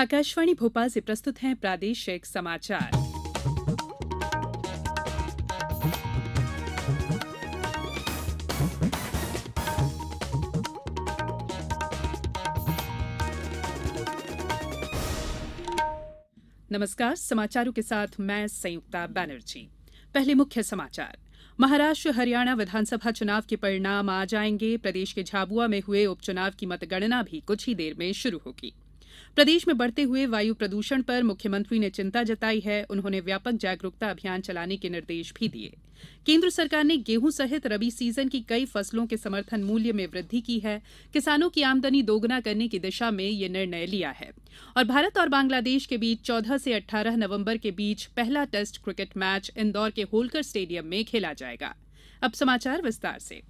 आकाशवाणी भोपाल से प्रस्तुत हैं प्रादेशिक समाचार नमस्कार समाचारों के साथ मैं संयुक्ता बैनर्जी पहले मुख्य समाचार महाराष्ट्र हरियाणा विधानसभा चुनाव के परिणाम आ जाएंगे प्रदेश के झाबुआ में हुए उपचुनाव की मतगणना भी कुछ ही देर में शुरू होगी प्रदेश में बढ़ते हुए वायु प्रदूषण पर मुख्यमंत्री ने चिंता जताई है उन्होंने व्यापक जागरूकता अभियान चलाने के निर्देश भी दिये केन्द्र सरकार ने गेहूं सहित रबी सीजन की कई फसलों के समर्थन मूल्य में वृद्धि की है किसानों की आमदनी दोगुना करने की दिशा में यह निर्णय लिया है और भारत और बांग्लादेश के बीच 14 से 18 नवंबर के बीच पहला टेस्ट क्रिकेट मैच इंदौर के होलकर स्टेडियम में खेला जाएगा अब समाचार विस्तार से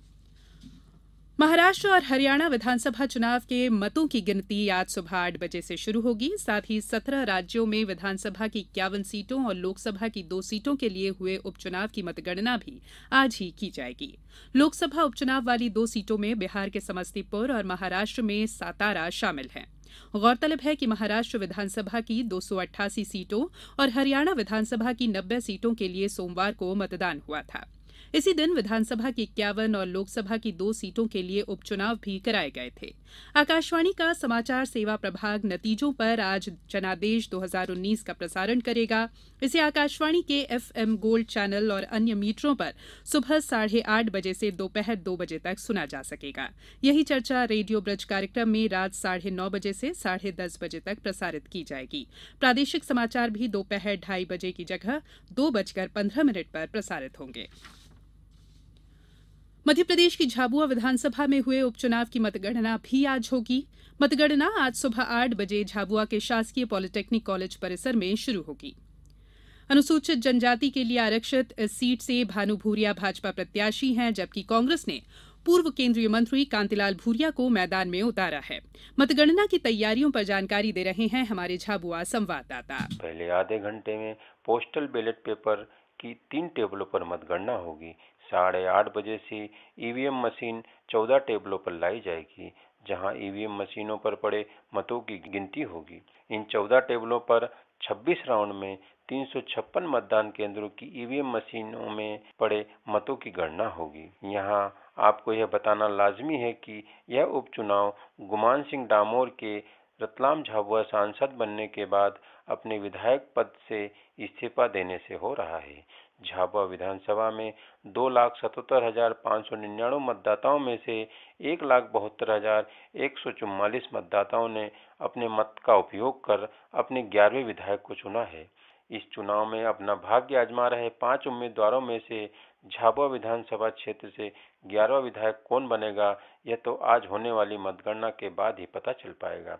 मतगणना महाराष्ट्र और हरियाणा विधानसभा चुनाव के मतों की गिनती आज सुबह आठ बजे से शुरू होगी साथ ही सत्रह राज्यों में विधानसभा की इक्यावन सीटों और लोकसभा की दो सीटों के लिए हुए उपचुनाव की मतगणना भी आज ही की जाएगी लोकसभा उपचुनाव वाली दो सीटों में बिहार के समस्तीपुर और महाराष्ट्र में सातारा शामिल हैं गौरतलब है कि महाराष्ट्र विधानसभा की दो सीटों और हरियाणा विधानसभा की नब्बे सीटों के लिए सोमवार को मतदान हुआ था इसी दिन विधानसभा की इक्यावन और लोकसभा की दो सीटों के लिए उपचुनाव भी कराये गये थे आकाशवाणी का समाचार सेवा प्रभाग नतीजों पर आज जनादेश 2019 का प्रसारण करेगा इसे आकाशवाणी के एम गोल्ड चैनल और अन्य मीटरों पर सुबह साढ़े आठ बजे से दोपहर दो बजे तक सुना जा सकेगा यही चर्चा रेडियो ब्रज कार्यक्रम में रात साढ़े नौ बजे से साढ़े दस बजे तक प्रसारित की जाएगी प्रादेशिक समाचार भी दोपहर ढाई बजे की जगह दो बजकर पंद्रह मिनट पर प्रसारित होंगे उपचुनाव मध्यप्रदेश की झाबुआ विधानसभा में हुए उपचुनाव की मतगणना भी आज होगी मतगणना आज सुबह आठ बजे झाबुआ के शासकीय पॉलिटेक्निक कॉलेज परिसर में शुरू होगी अनुसूचित जनजाति के लिए आरक्षित इस सीट से भानु भूरिया भाजपा प्रत्याशी हैं जबकि कांग्रेस ने पूर्व केंद्रीय मंत्री कांतिलाल भूरिया को मैदान में उतारा है मतगणना की तैयारियों पर जानकारी दे रहे हैं हमारे झाबुआ संवाददाता पहले आधे घंटे में पोस्टल बैलेट पेपर की तीन टेबलों पर मतगणना होगी साढ़े आठ बजे से ईवीएम मशीन चौदह टेबलों पर लाई जाएगी जहां ईवीएम मशीनों पर पड़े मतों की गिनती होगी इन चौदह टेबलों पर 26 राउंड में तीन मतदान केंद्रों की ईवीएम मशीनों में पड़े मतों की गणना होगी यहाँ आपको यह बताना लाजमी है कि यह उपचुनाव गुमान सिंह डामोर के रतलाम झाबुआ सांसद बनने के बाद अपने विधायक पद से इस्तीफा देने से हो रहा है झाबुआ विधानसभा में दो लाख सतहत्तर हजार पाँच सौ निन्यानवे मतदाताओं में से एक लाख बहत्तर हजार एक सौ चुम्मालीस मतदाताओं ने अपने मत का उपयोग कर अपने ग्यारहवें विधायक को चुना है इस चुनाव में अपना भाग्य आजमा रहे पांच उम्मीदवारों में से झाबुआ विधानसभा क्षेत्र से ग्यारहवा विधायक कौन बनेगा यह तो आज होने वाली मतगणना के बाद ही पता चल पाएगा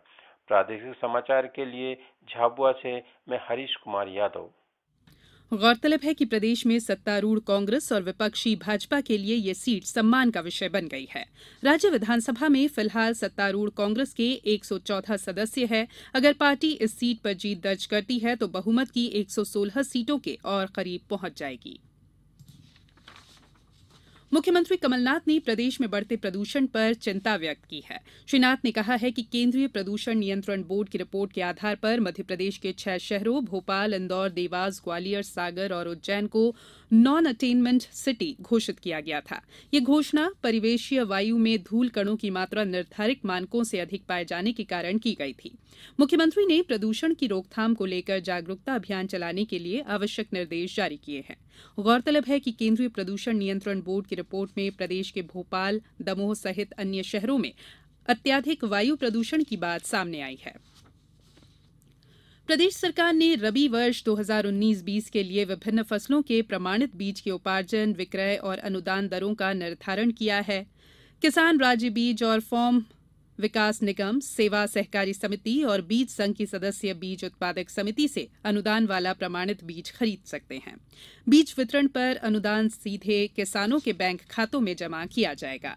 प्रादेशिक समाचार के लिए झाबुआ से मैं हरीश कुमार यादव गौरतलब है कि प्रदेश में सत्तारूढ़ कांग्रेस और विपक्षी भाजपा के लिए ये सीट सम्मान का विषय बन गई है राज्य विधानसभा में फिलहाल सत्तारूढ़ कांग्रेस के 114 सदस्य हैं अगर पार्टी इस सीट पर जीत दर्ज करती है तो बहुमत की 116 सीटों के और करीब पहुंच जाएगी मुख्यमंत्री कमलनाथ ने प्रदेश में बढ़ते प्रदूषण पर चिंता व्यक्त की है श्री नाथ ने कहा है कि केन्द्रीय प्रदूषण नियंत्रण बोर्ड की रिपोर्ट के आधार पर मध्यप्रदेश के छह शहरों भोपाल इंदौर देवास ग्वालियर सागर और उज्जैन को नॉन अटेनमेंट सिटी घोषित किया गया था यह घोषणा परिवेशीय वायु में धूल कणों की मात्रा निर्धारित मानकों से अधिक पाए जाने के कारण की गई थी मुख्यमंत्री ने प्रदूषण की रोकथाम को लेकर जागरूकता अभियान चलाने के लिए आवश्यक निर्देश जारी किए हैं गौरतलब है कि केन्द्रीय प्रदूषण नियंत्रण बोर्ड की रिपोर्ट में प्रदेश के भोपाल दमोह सहित अन्य शहरों में अत्याधिक वायु प्रदूषण की बात सामने आई है प्रदेश सरकार ने रबी वर्ष 2019-20 के लिए विभिन्न फसलों के प्रमाणित बीज के उपार्जन विक्रय और अनुदान दरों का निर्धारण किया है किसान राज्य बीज और फॉर्म विकास निगम सेवा सहकारी समिति और बीज संघ की सदस्य बीज उत्पादक समिति से अनुदान वाला प्रमाणित बीज खरीद सकते हैं बीज वितरण पर अनुदान सीधे किसानों के बैंक खातों में जमा किया जाएगा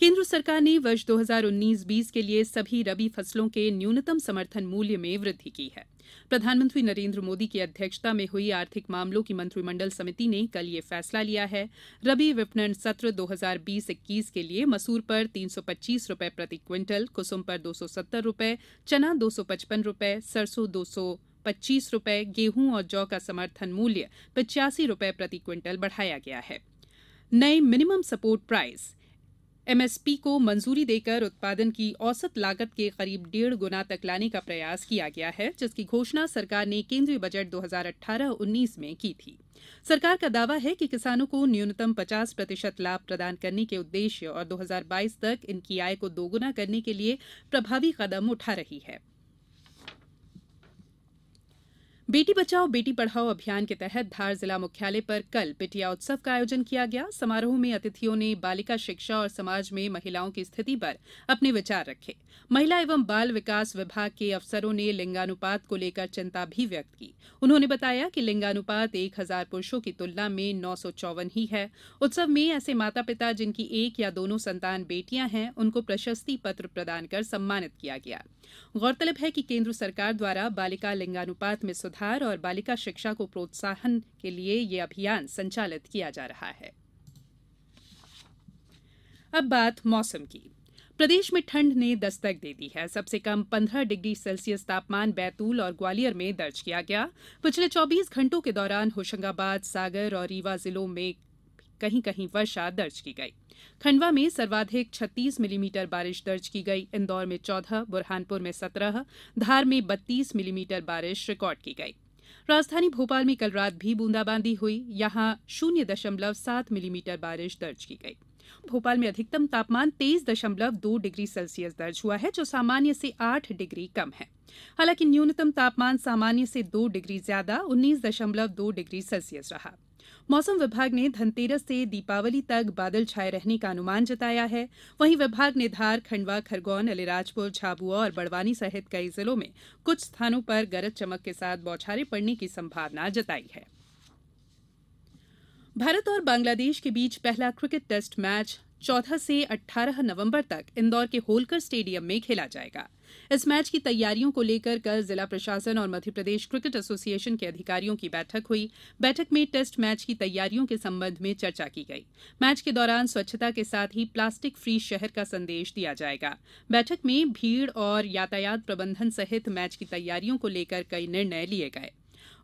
केन्द्र सरकार ने वर्ष दो हजार उन्नीस बीस के लिए सभी रबी फसलों के न्यूनतम समर्थन मूल्य में वृद्धि की है प्रधानमंत्री नरेन्द्र मोदी की अध्यक्षता में हुई आर्थिक मामलों की मंत्रिमंडल समिति ने कल यह फैसला लिया है रबी विपणन सत्र 2020-21 के लिए मसूर पर तीन रुपए प्रति क्विंटल कुसुम पर दो रुपए चना दो रुपए सरसों दो पच्चीस रुपए गेहूं और जौ का समर्थन मूल्य पिचासी रुपए प्रति क्विंटल बढ़ाया गया है नए मिनिमम सपोर्ट प्राइस एमएसपी को मंजूरी देकर उत्पादन की औसत लागत के करीब डेढ़ गुना तक लाने का प्रयास किया गया है जिसकी घोषणा सरकार ने केंद्रीय बजट 2018-19 में की थी सरकार का दावा है कि किसानों को न्यूनतम 50 प्रतिशत लाभ प्रदान करने के उद्देश्य और 2022 तक इनकी आय को दोगुना करने के लिए प्रभावी कदम उठा रही है बेटी बचाओ बेटी पढ़ाओ अभियान के तहत धार जिला मुख्यालय पर कल बिटिया उत्सव का आयोजन किया गया समारोह में अतिथियों ने बालिका शिक्षा और समाज में महिलाओं की स्थिति पर अपने विचार रखे महिला एवं बाल विकास विभाग के अफसरों ने लिंगानुपात को लेकर चिंता भी व्यक्त की उन्होंने बताया कि लिंगानुपात एक हजार पुरुषों की तुलना में नौ सौ चौवन ही है उत्सव में ऐसे माता पिता जिनकी एक या दोनों संतान बेटियां हैं उनको प्रशस्ति पत्र प्रदान कर सम्मानित किया गया गौरतलब है कि केंद्र सरकार द्वारा बालिका लिंगानुपात में सुधार और बालिका शिक्षा को प्रोत्साहन के लिए यह अभियान संचालित किया जा रहा है अब बात मौसम की प्रदेश में ठंड ने दस्तक दे दी है सबसे कम 15 डिग्री सेल्सियस तापमान बैतूल और ग्वालियर में दर्ज किया गया पिछले चौबीस घंटों के दौरान होशंगाबाद सागर और रीवा जिलों में कहीं कहीं वर्षा दर्ज की गई खंडवा में सर्वाधिक 36 मिलीमीटर बारिश दर्ज की गई इंदौर में 14, बुरहानपुर में 17, धार में 32 मिलीमीटर बारिश रिकॉर्ड की गई राजधानी भोपाल में कल रात भी बूंदाबांदी हुई यहां शून्य दशमलव सात मिलीमीटर बारिश दर्ज की गई भोपाल में अधिकतम तापमान तेईस दशमलव दो डिग्री सेल्सियस दर्ज हुआ है जो सामान्य से आठ डिग्री कम है हालांकि न्यूनतम तापमान सामान्य से दो डिग्री ज्यादा उन्नीस दशमलव दो डिग्री सेल्सियस रहा मौसम विभाग ने धनतेरस से दीपावली तक बादल छाए रहने का अनुमान जताया है वहीं विभाग ने धार खंडवा खरगोन अलीराजपुर झाबुआ और बड़वानी सहित कई जिलों में कुछ स्थानों पर गरज चमक के साथ बौछारें पड़ने की संभावना जताई है भारत और बांग्लादेश के बीच पहला क्रिकेट टेस्ट मैच चौदह से 18 नवंबर तक इंदौर के होलकर स्टेडियम में खेला जाएगा इस मैच की तैयारियों को लेकर कल जिला प्रशासन और मध्यप्रदेश क्रिकेट एसोसिएशन के अधिकारियों की बैठक हुई बैठक में टेस्ट मैच की तैयारियों के संबंध में चर्चा की गई मैच के दौरान स्वच्छता के साथ ही प्लास्टिक फ्री शहर का संदेश दिया जाएगा बैठक में भीड़ और यातायात प्रबंधन सहित मैच की तैयारियों को लेकर कई निर्णय लिए गये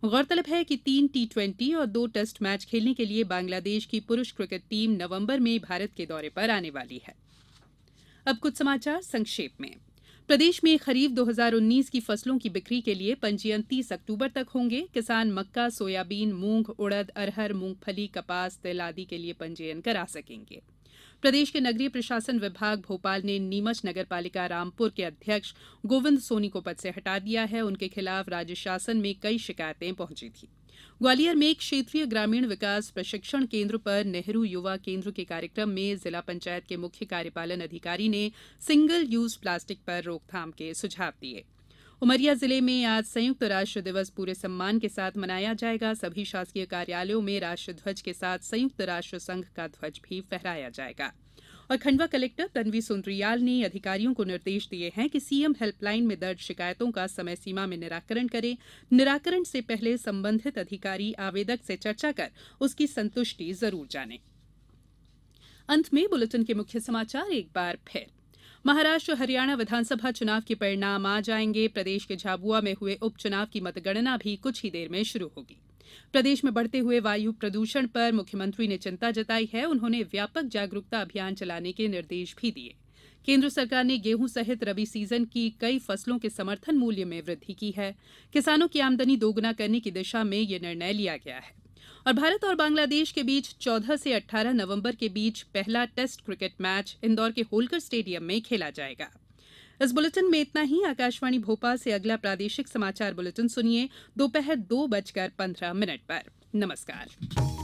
गौरतलब है कि तीन टी ट्वेंटी और दो टेस्ट मैच खेलने के लिए बांग्लादेश की पुरुष क्रिकेट टीम नवंबर में भारत के दौरे पर आने वाली है अब कुछ समाचार संक्षेप में प्रदेश में खरीफ 2019 की फसलों की बिक्री के लिए पंजीयन 30 अक्टूबर तक होंगे किसान मक्का सोयाबीन मूंग उड़द अरहर मूंगफली कपास तिल आदि के लिए पंजीयन करा सकेंगे प्रदेश के नगरीय प्रशासन विभाग भोपाल ने नीमच नगरपालिका रामपुर के अध्यक्ष गोविंद सोनी को पद से हटा दिया है उनके खिलाफ राज्य शासन में कई शिकायतें पहुंची थी ग्वालियर में क्षेत्रीय ग्रामीण विकास प्रशिक्षण केंद्र पर नेहरू युवा केंद्र के कार्यक्रम में जिला पंचायत के मुख्य कार्यपालन अधिकारी ने सिंगल यूज प्लास्टिक पर रोकथाम के सुझाव दिये उमरिया जिले में आज संयुक्त राष्ट्र दिवस पूरे सम्मान के साथ मनाया जायेगा सभी शासकीय कार्यालयों में राष्ट्र ध्वज के साथ संयुक्त राष्ट्र संघ का ध्वज भी फहराया जायेगा और खंडवा कलेक्टर तन्वी सुन्द्रियाल ने अधिकारियों को निर्देश दिये हैं कि सीएम हेल्पलाइन में दर्ज शिकायतों का समय सीमा में निराकरण करें निराकरण से पहले संबंधित अधिकारी आवेदक से चर्चा कर उसकी संतुष्टि जरूर जाने अंत में बुलेटिन के मुख्य समाचार एक बार फिर महाराष्ट्र हरियाणा विधानसभा चुनाव के परिणाम आ जाएंगे प्रदेश के झाबुआ में हुए उपचुनाव की मतगणना भी कुछ ही देर में शुरू होगी प्रदेश में बढ़ते हुए वायु प्रदूषण पर मुख्यमंत्री ने चिंता जताई है उन्होंने व्यापक जागरूकता अभियान चलाने के निर्देश भी दिए केंद्र सरकार ने गेहूं सहित रबी सीजन की कई फसलों के समर्थन मूल्य में वृद्धि की है किसानों की आमदनी दोगुना करने की दिशा में यह निर्णय लिया गया है और भारत और बांग्लादेश के बीच चौदह से 18 नवम्बर के बीच पहला टेस्ट क्रिकेट मैच इंदौर के होलकर स्टेडियम में खेला जाएगा इस बुलेटिन में इतना ही आकाशवाणी भोपाल से अगला प्रादेशिक समाचार बुलेटिन सुनिए दोपहर दो बजकर पंद्रह मिनट पर नमस्कार